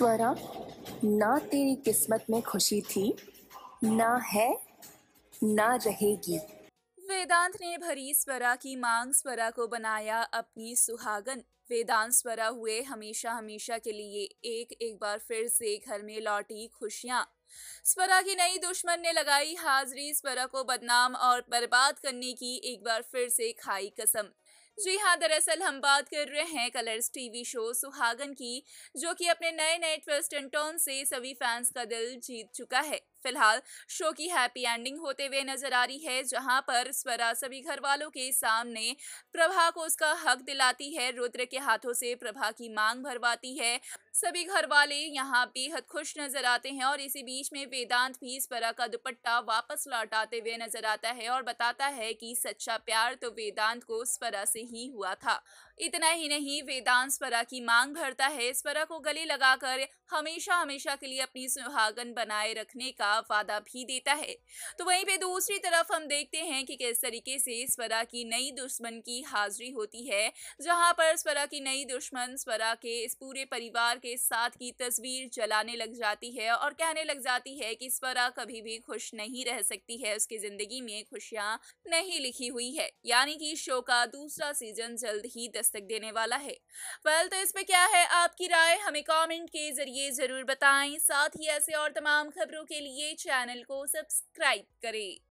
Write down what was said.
स्वरा ना तेरी किस्मत में खुशी थी ना है ना रहेगी वेदांत ने भरी स्वरा की मांग स्वरा को बनाया अपनी सुहागन वेदांत स्वरा हुए हमेशा हमेशा के लिए एक एक बार फिर से घर में लौटी खुशियां स्वरा की नई दुश्मन ने लगाई हाजरी स्वरा को बदनाम और बर्बाद करने की एक बार फिर से खाई कसम जी हाँ दरअसल हम बात कर रहे हैं कलर्स टीवी शो सुहागन की जो कि अपने नए नए ट्विस्ट एंड टर्न से सभी फैंस का दिल जीत चुका है फिलहाल शो की हैप्पी एंडिंग होते हुए नजर आ रही है जहां पर स्वरा सभी घर वालों के सामने प्रभा को उसका हक दिलाती है रुद्र के हाथों से प्रभा की मांग भरवाती है सभी घर वाले यहाँ बेहद खुश नजर आते हैं और इसी बीच में वेदांत भी स्वरा का दुपट्टा वापस लौटाते हुए नजर आता है और बताता है कि सच्चा प्यार तो वेदांत को स्वरा से ही हुआ था इतना ही नहीं वेदांत स्वरा की मांग भरता है स्वरा को गले लगाकर हमेशा हमेशा के लिए अपनी सुहागन बनाए रखने का का वादा भी देता है तो वहीं पे दूसरी तरफ हम देखते हैं कि किस तरीके से स्वरा की नई दुश्मन की हाजिरी होती है जहां पर स्वरा की नई दुश्मन स्वरा के इस पूरे परिवार के साथ की तस्वीर जलाने लग जाती है और कहने लग जाती है कि स्वरा कभी भी खुश नहीं रह सकती है उसकी जिंदगी में खुशियां नहीं लिखी हुई है यानी कि शो का दूसरा सीजन जल्द ही दस्तक देने वाला है वेल तो इसमें क्या है आपकी राय हमें कॉमेंट के जरिए जरूर बताएं साथ ही ऐसे और तमाम खबरों के लिए ये चैनल को सब्सक्राइब करें